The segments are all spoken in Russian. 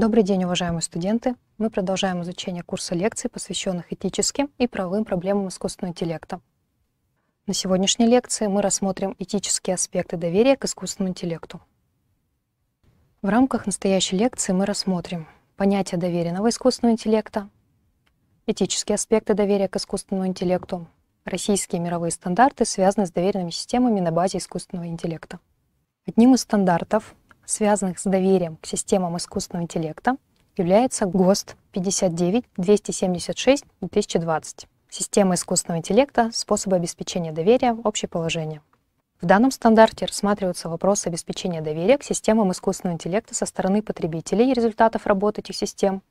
Добрый день, уважаемые студенты! Мы продолжаем изучение курса лекций, посвященных этическим и правовым проблемам искусственного интеллекта. На сегодняшней лекции мы рассмотрим этические аспекты доверия к искусственному интеллекту. В рамках настоящей лекции мы рассмотрим понятие доверенного искусственного интеллекта, этические аспекты доверия к искусственному интеллекту, российские мировые стандарты, связанные с доверенными системами на базе искусственного интеллекта. Одним из стандартов связанных с доверием к системам искусственного интеллекта, является ГОСТ 59-276-2020 «Система искусственного интеллекта. Способы обеспечения доверия. Общее положение». В данном стандарте рассматриваются вопросы обеспечения доверия к системам искусственного интеллекта со стороны потребителей и результатов работы этих систем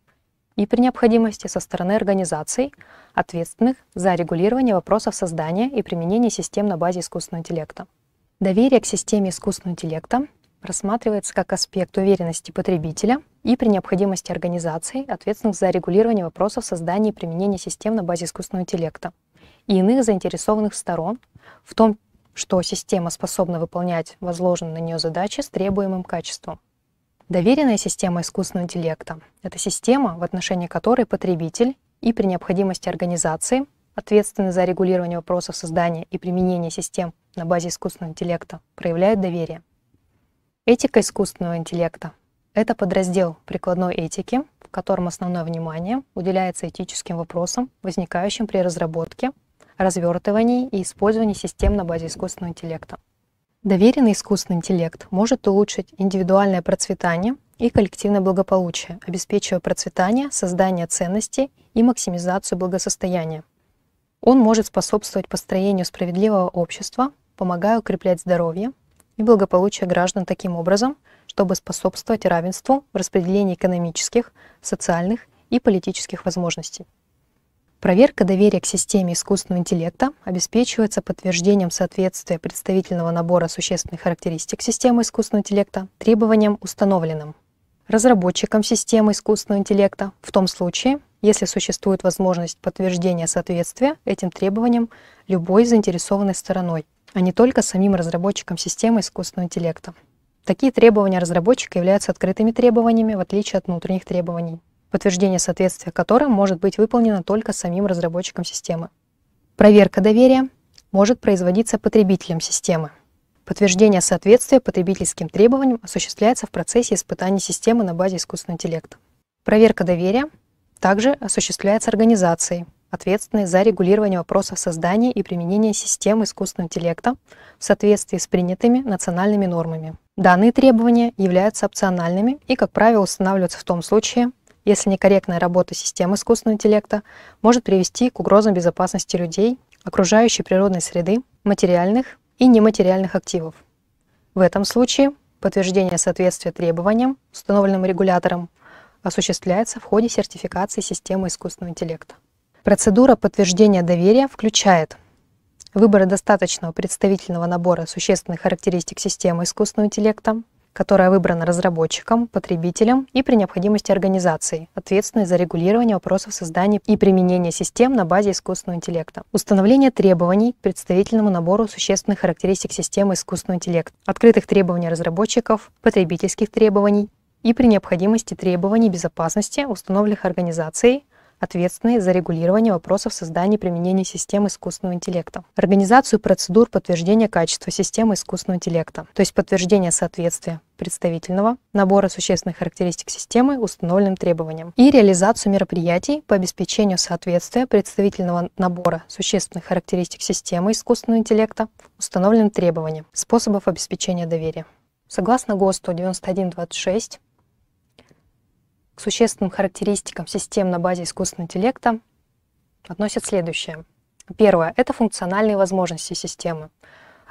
и при необходимости со стороны организаций, ответственных за регулирование вопросов создания и применения систем на базе искусственного интеллекта. Доверие к системе искусственного интеллекта рассматривается как аспект уверенности потребителя и при необходимости организаций, ответственных за регулирование вопросов создания и применения систем на базе искусственного интеллекта и иных заинтересованных сторон в том, что система способна выполнять возложенные на нее задачи с требуемым качеством. Доверенная система искусственного интеллекта — это система, в отношении которой потребитель и при необходимости организации, ответственные за регулирование вопросов создания и применения систем на базе искусственного интеллекта, проявляют доверие. Этика искусственного интеллекта – это подраздел прикладной этики, в котором основное внимание уделяется этическим вопросам, возникающим при разработке, развертывании и использовании систем на базе искусственного интеллекта. Доверенный искусственный интеллект может улучшить индивидуальное процветание и коллективное благополучие, обеспечивая процветание, создание ценностей и максимизацию благосостояния. Он может способствовать построению справедливого общества, помогая укреплять здоровье, и благополучия граждан таким образом, чтобы способствовать равенству в распределении экономических, социальных и политических возможностей. Проверка доверия к системе искусственного интеллекта обеспечивается подтверждением соответствия представительного набора существенных характеристик системы искусственного интеллекта требованиям, установленным разработчиком системы искусственного интеллекта в том случае, если существует возможность подтверждения соответствия этим требованиям любой заинтересованной стороной – а не только самим разработчикам системы искусственного интеллекта. Такие требования разработчика являются открытыми требованиями, в отличие от внутренних требований, подтверждение соответствия которым может быть выполнено только самим разработчиком системы. Проверка доверия может производиться потребителем системы. Подтверждение соответствия потребительским требованиям осуществляется в процессе испытаний системы на базе искусственного интеллекта. Проверка доверия также осуществляется организацией, ответственный за регулирование вопросов создания и применения систем искусственного интеллекта в соответствии с принятыми национальными нормами. Данные требования являются опциональными и, как правило, устанавливаются в том случае, если некорректная работа системы искусственного интеллекта может привести к угрозам безопасности людей, окружающей природной среды, материальных и нематериальных активов. В этом случае подтверждение соответствия требованиям, установленным регулятором, осуществляется в ходе сертификации системы искусственного интеллекта. Процедура подтверждения доверия включает выбор достаточного представительного набора существенных характеристик системы искусственного интеллекта, которая выбрана разработчиком, потребителем и при необходимости организацией, ответственной за регулирование вопросов создания и применения систем на базе искусственного интеллекта. Установление требований к представительному набору существенных характеристик системы искусственного интеллекта, открытых требований разработчиков, потребительских требований и при необходимости требований безопасности, установленных организацией, ответственный за регулирование вопросов создания и применения систем искусственного интеллекта, организацию процедур подтверждения качества системы искусственного интеллекта, то есть подтверждение соответствия представительного набора существенных характеристик системы установленным требованиям и реализацию мероприятий по обеспечению соответствия представительного набора существенных характеристик системы искусственного интеллекта установленным требованиям способов обеспечения доверия. Согласно ГОСТу 9126, существенным характеристикам систем на базе искусственного интеллекта относят следующее. Первое – это функциональные возможности системы,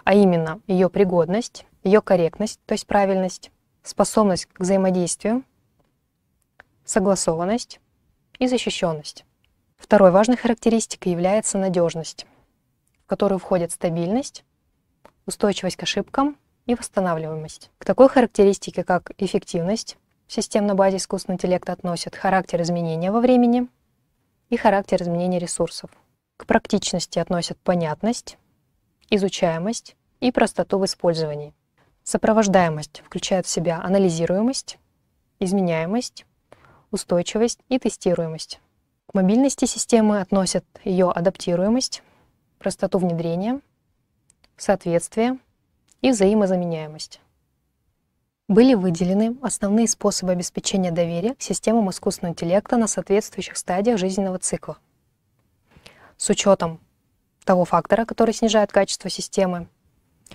а именно ее пригодность, ее корректность, то есть правильность, способность к взаимодействию, согласованность и защищенность. Второй важной характеристикой является надежность, в которую входят стабильность, устойчивость к ошибкам и восстанавливаемость. К такой характеристике, как эффективность, систем на базе искусственного интеллекта относят характер изменения во времени и характер изменения ресурсов. К практичности относят понятность, изучаемость и простоту в использовании. Сопровождаемость включает в себя анализируемость, изменяемость, устойчивость и тестируемость. К мобильности системы относят ее адаптируемость, простоту внедрения, соответствие и взаимозаменяемость. Были выделены основные способы обеспечения доверия системам искусственного интеллекта на соответствующих стадиях жизненного цикла. С учетом того фактора, который снижает качество системы,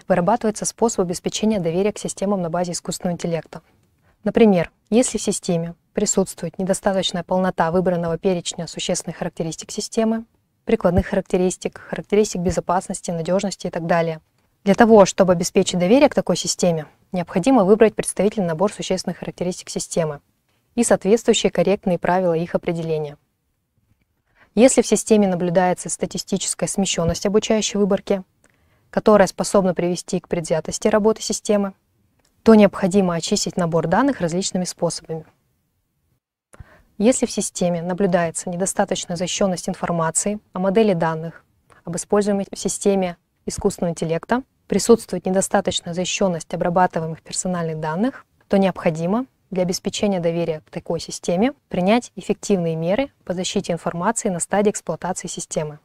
вырабатывается способ обеспечения доверия к системам на базе искусственного интеллекта. Например, если в системе присутствует недостаточная полнота выбранного перечня существенных характеристик системы, прикладных характеристик, характеристик безопасности, надежности и так далее – для того, чтобы обеспечить доверие к такой системе, необходимо выбрать представительный набор существенных характеристик системы и соответствующие корректные правила их определения. Если в системе наблюдается статистическая смещенность обучающей выборки, которая способна привести к предвзятости работы системы, то необходимо очистить набор данных различными способами. Если в системе наблюдается недостаточная защищенность информации о модели данных, об используемой в системе искусственного интеллекта, присутствует недостаточная защищенность обрабатываемых персональных данных, то необходимо для обеспечения доверия к такой системе принять эффективные меры по защите информации на стадии эксплуатации системы.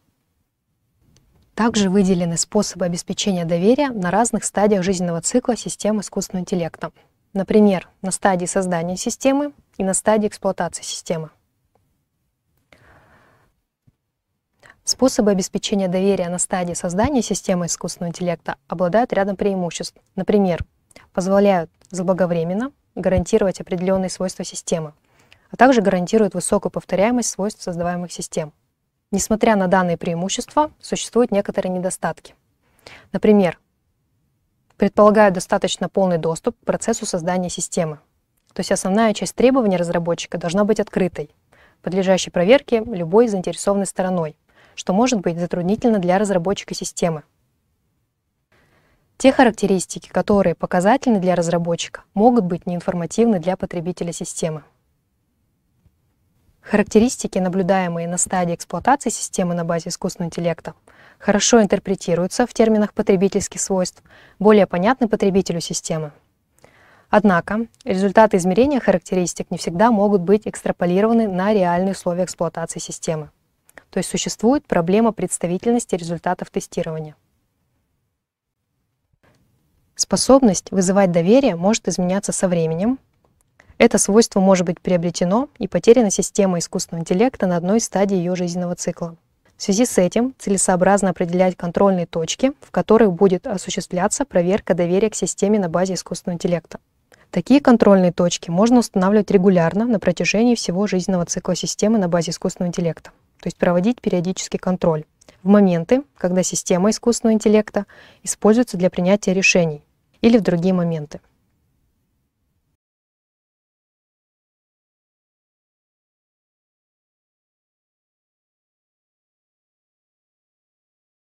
Также выделены способы обеспечения доверия на разных стадиях жизненного цикла систем искусственного интеллекта. Например, на стадии создания системы и на стадии эксплуатации системы. Способы обеспечения доверия на стадии создания системы искусственного интеллекта обладают рядом преимуществ. Например, позволяют заблаговременно гарантировать определенные свойства системы, а также гарантируют высокую повторяемость свойств создаваемых систем. Несмотря на данные преимущества, существуют некоторые недостатки. Например, предполагают достаточно полный доступ к процессу создания системы. То есть основная часть требований разработчика должна быть открытой, подлежащей проверке любой заинтересованной стороной – что может быть затруднительно для разработчика системы. Те характеристики, которые показательны для разработчика, могут быть неинформативны для потребителя системы. Характеристики, наблюдаемые на стадии эксплуатации системы на базе искусственного интеллекта, хорошо интерпретируются в терминах потребительских свойств, более понятны потребителю системы. Однако результаты измерения характеристик не всегда могут быть экстраполированы на реальные условия эксплуатации системы. То есть существует проблема представительности результатов тестирования. Способность вызывать доверие может изменяться со временем. Это свойство может быть приобретено и потеряно системой искусственного интеллекта на одной из стадий ее жизненного цикла. В связи с этим целесообразно определять контрольные точки, в которых будет осуществляться проверка доверия к системе на базе искусственного интеллекта. Такие контрольные точки можно устанавливать регулярно на протяжении всего жизненного цикла системы на базе искусственного интеллекта то есть проводить периодический контроль в моменты, когда система искусственного интеллекта используется для принятия решений или в другие моменты.